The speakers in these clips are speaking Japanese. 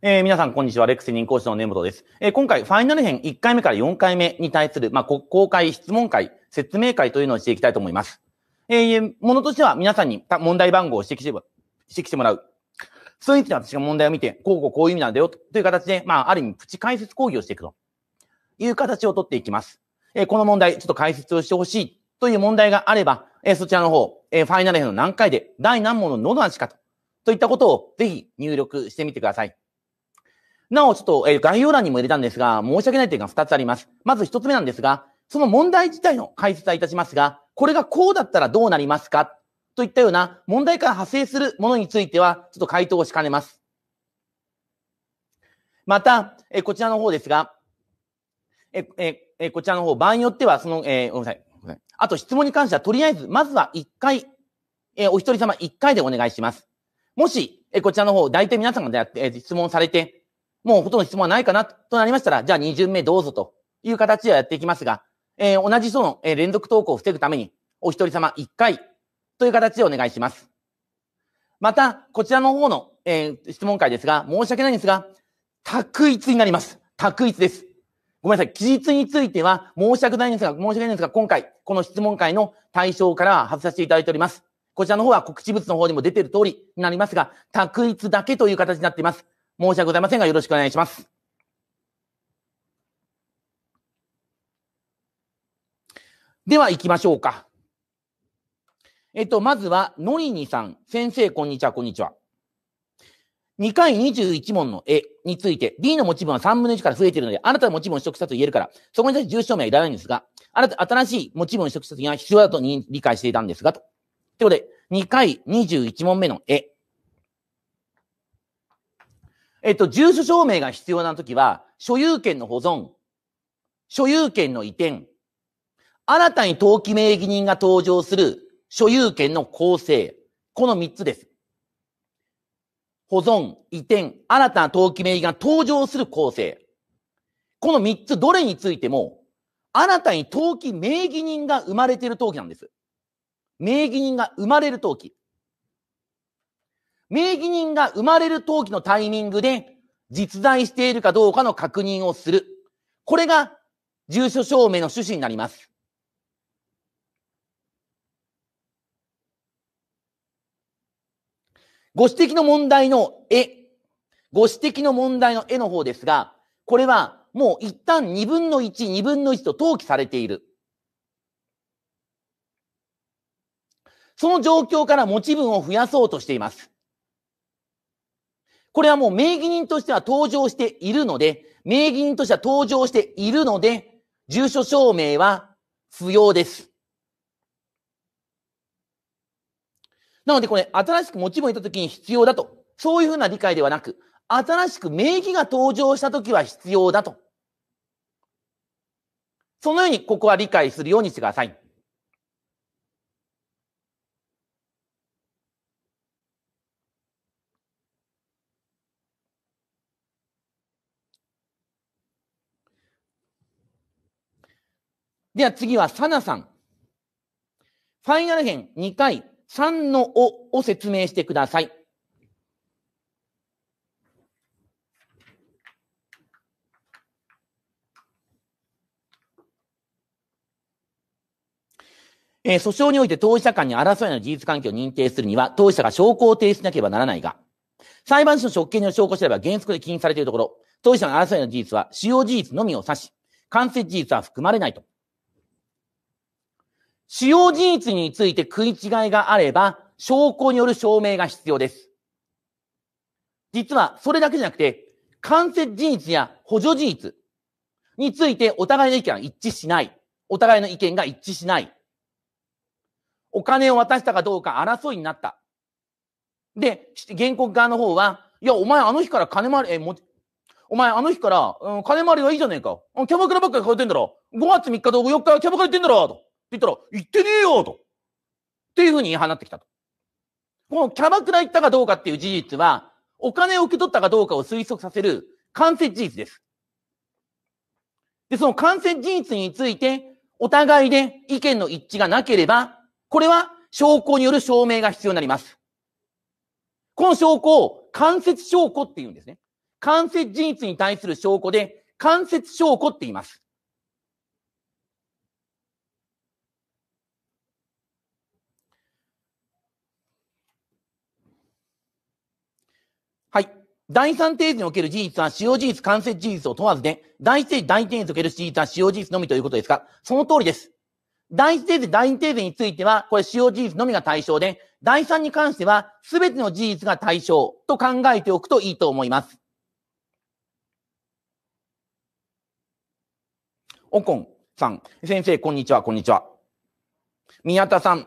えー、皆さん、こんにちは。レックス任講師の根本です。えー、今回、ファイナル編1回目から4回目に対する、まあ、公開、質問会、説明会というのをしていきたいと思います。えー、ものとしては、皆さんに問題番号を指摘して、指摘してもらう。それについて私が問題を見て、こうこうこういう意味なんだよ、という形で、まあ、ある意味、プチ解説講義をしていくという形をとっていきます。えー、この問題、ちょっと解説をしてほしいという問題があれば、えー、そちらの方、えー、ファイナル編の何回で、第何問のどの足かと、といったことを、ぜひ入力してみてください。なお、ちょっと、え概要欄にも入れたんですが、申し訳ない点が2つあります。まず1つ目なんですが、その問題自体の解説はいたしますが、これがこうだったらどうなりますかといったような問題から派生するものについては、ちょっと回答をしかねます。また、えこちらの方ですが、え、え、えこちらの方、場合によっては、その、えー、ごめんなさい。あと質問に関しては、とりあえず、まずは1回、えお一人様1回でお願いします。もし、えこちらの方、大体皆さんがやって、え質問されて、もうほとんど質問はないかなとなりましたら、じゃあ2巡目どうぞという形ではやっていきますが、えー、同じ人の、え連続投稿を防ぐために、お一人様1回という形でお願いします。また、こちらの方の、えー、質問会ですが、申し訳ないんですが、択一になります。択一です。ごめんなさい。期日については申し訳ないんですが、申し訳ないんですが、今回、この質問会の対象から外させていただいております。こちらの方は告知物の方にも出てる通りになりますが、択一だけという形になっています。申し訳ございませんが、よろしくお願いします。では行きましょうか。えっと、まずは、のりにさん。先生、こんにちは、こんにちは。2回21問の絵について、D の持ち分は3分の1から増えているので、あなたの持ち分を取得したと言えるから、そこに対して重症名はいらないんですが、あなた、新しい持ち分を取得した時には必要だと理解していたんですが、と。ということで、2回21問目の絵。えっと、住所証明が必要な時は、所有権の保存、所有権の移転、新たに登記名義人が登場する所有権の構成、この3つです。保存、移転、新たな登記名義が登場する構成。この3つどれについても、新たに登記名義人が生まれている登記なんです。名義人が生まれる登記。名義人が生まれる登記のタイミングで実在しているかどうかの確認をする。これが住所証明の趣旨になります。ご指摘の問題の絵。ご指摘の問題の絵の方ですが、これはもう一旦2分の1、2分の1と登記されている。その状況から持ち分を増やそうとしています。これはもう名義人としては登場しているので、名義人としては登場しているので、住所証明は不要です。なのでこれ、新しく持ち物に行た時に必要だと。そういうふうな理解ではなく、新しく名義が登場した時は必要だと。そのようにここは理解するようにしてください。では次はサナさん。ファイナル編2回3のおを説明してください。えー、訴訟において当事者間に争いの事実関係を認定するには、当事者が証拠を提出しなければならないが、裁判所の職権の証拠すれば原則で禁止されているところ、当事者の争いの事実は使用事実のみを指し、間接事実は含まれないと。使用事実について食い違いがあれば、証拠による証明が必要です。実は、それだけじゃなくて、間接事実や補助事実についてお互いの意見が一致しない。お互いの意見が一致しない。お金を渡したかどうか争いになった。で、原告側の方は、いや、お前あの日から金回り、え、も、お前あの日から、うん、金回りはいいじゃねえか。キャバクラばっかり通ってんだろ。5月3日と4日はキャバクラ行ってんだろ、と。って言ったら、言ってねえよと。っていうふうに言い放ってきたと。このキャバクラ行ったかどうかっていう事実は、お金を受け取ったかどうかを推測させる間接事実です。で、その間接事実について、お互いで意見の一致がなければ、これは証拠による証明が必要になります。この証拠を間接証拠って言うんですね。間接事実に対する証拠で、間接証拠って言います。第三定義における事実は、使用事実、間接事実を問わずで、第一定義、第二定義における事実は、使用事実のみということですが、その通りです。第一定義、第二定義については、これ使用事実のみが対象で、第三に関しては、すべての事実が対象と考えておくといいと思います。おこんさん、先生、こんにちは、こんにちは。宮田さん、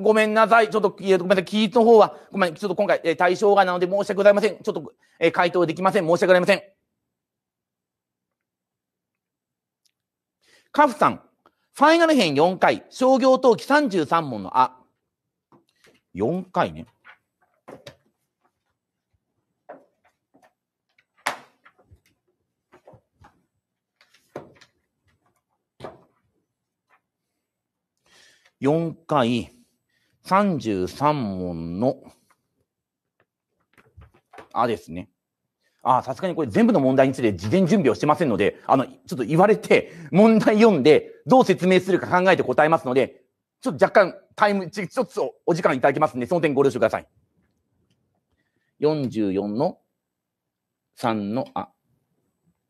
ごめんなさい。ちょっと、えー、ごめんなさい。キーの方は、ごめん、ちょっと今回、えー、対象外なので申し訳ございません。ちょっと、えー、回答できません。申し訳ございません。カフさん、ファイナル編4回、商業登記33問のあ。4回ね。4回。33問の、あですね。あ、さすがにこれ全部の問題について事前準備をしてませんので、あの、ちょっと言われて、問題読んで、どう説明するか考えて答えますので、ちょっと若干タイム、ちょっとお時間いただきますんで、その点ご了承ください。44の3の、あ、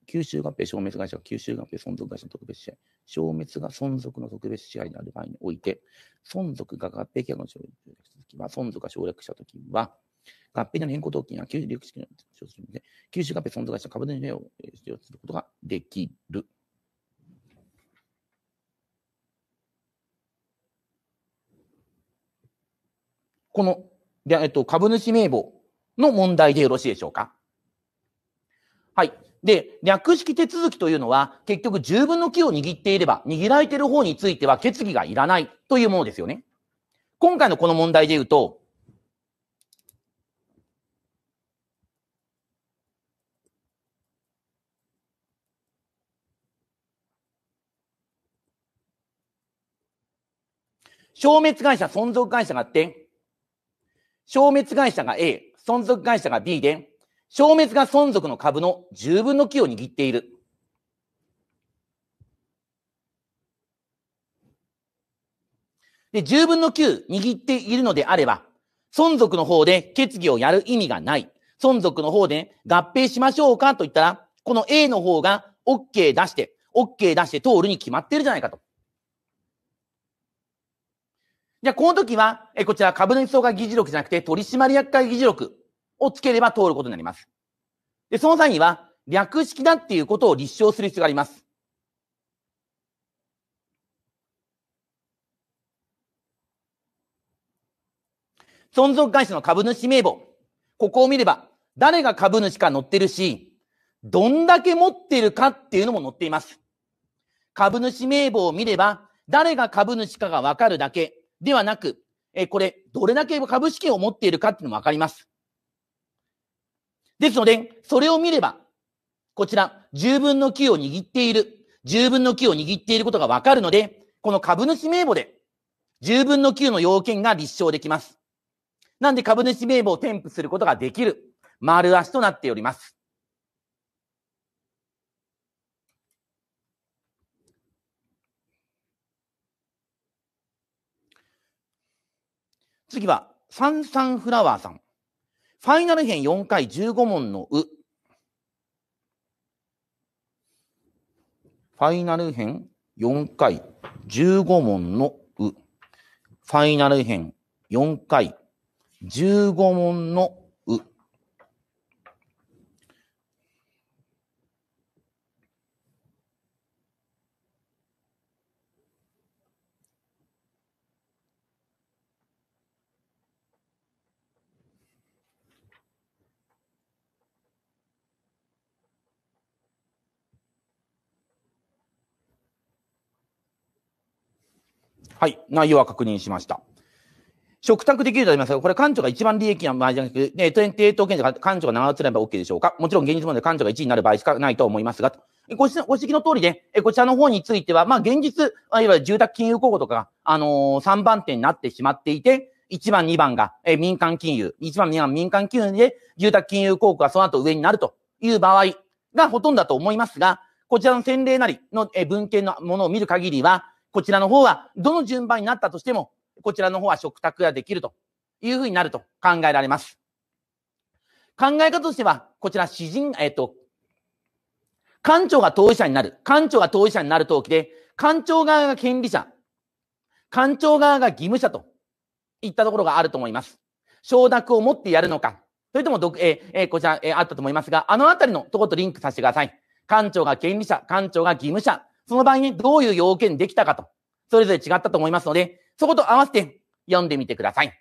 九州合併証明書会社、九州合併存続会社の特別試合。消滅が存続の特別支配にある場合において、存続が合併契の省略したときは、存続が省略したときは、合併の変更等金や吸収利式の金するので、九州合併存続会社株主名を使用することができる。この、でえっと、株主名簿の問題でよろしいでしょうか。はい。で、略式手続きというのは、結局10分の9を握っていれば、握られている方については決議がいらないというものですよね。今回のこの問題で言うと、消滅会社、存続会社があって、消滅会社が A、存続会社が B で、消滅が存続の株の10分の9を握っている。で、10分の9握っているのであれば、存続の方で決議をやる意味がない。存続の方で合併しましょうかと言ったら、この A の方が OK 出して、OK 出して通るに決まってるじゃないかと。じゃあ、この時は、え、こちら株主総会議事録じゃなくて取締役会議事録。をつければ通ることになります。で、その際には、略式だっていうことを立証する必要があります。存続会社の株主名簿。ここを見れば、誰が株主か載ってるし、どんだけ持ってるかっていうのも載っています。株主名簿を見れば、誰が株主かがわかるだけではなく、え、これ、どれだけ株式を持っているかっていうのもわかります。ですので、それを見れば、こちら、十分の九を握っている、十分の九を握っていることがわかるので、この株主名簿で、十分の九の要件が立証できます。なんで株主名簿を添付することができる、丸足となっております。次は、サンサンフラワーさん。ファイナル編4回15問のう。ファイナル編4回15問のう。ファイナル編4回15問のはい。内容は確認しました。食卓できるとありますが、これ、館長が一番利益場合じゃなくて、ね、抵当権者が館長が長つれば OK でしょうかもちろん現実問題、館長が1位になる場合しかないと思いますが、ご指摘の通りで、ね、こちらの方については、まあ、現実、いわゆる住宅金融公庫とかが、あのー、3番手になってしまっていて、1番、2番が、え民間金融、1番、2番民間金融で、住宅金融公庫がその後上になるという場合がほとんどだと思いますが、こちらの先例なりの文献のものを見る限りは、こちらの方はどの順番になったとしても、こちらの方は食卓ができるというふうになると考えられます。考え方としては、こちら詩人、えっ、ー、と、官庁が当事者になる。官庁が当事者になる登記で、官庁側が権利者、官庁側が義務者といったところがあると思います。承諾を持ってやるのか、それともど、えー、えー、こちら、えー、あったと思いますが、あのあたりのところとリンクさせてください。官庁が権利者、官庁が義務者、その場合にどういう要件できたかと、それぞれ違ったと思いますので、そこと合わせて読んでみてください。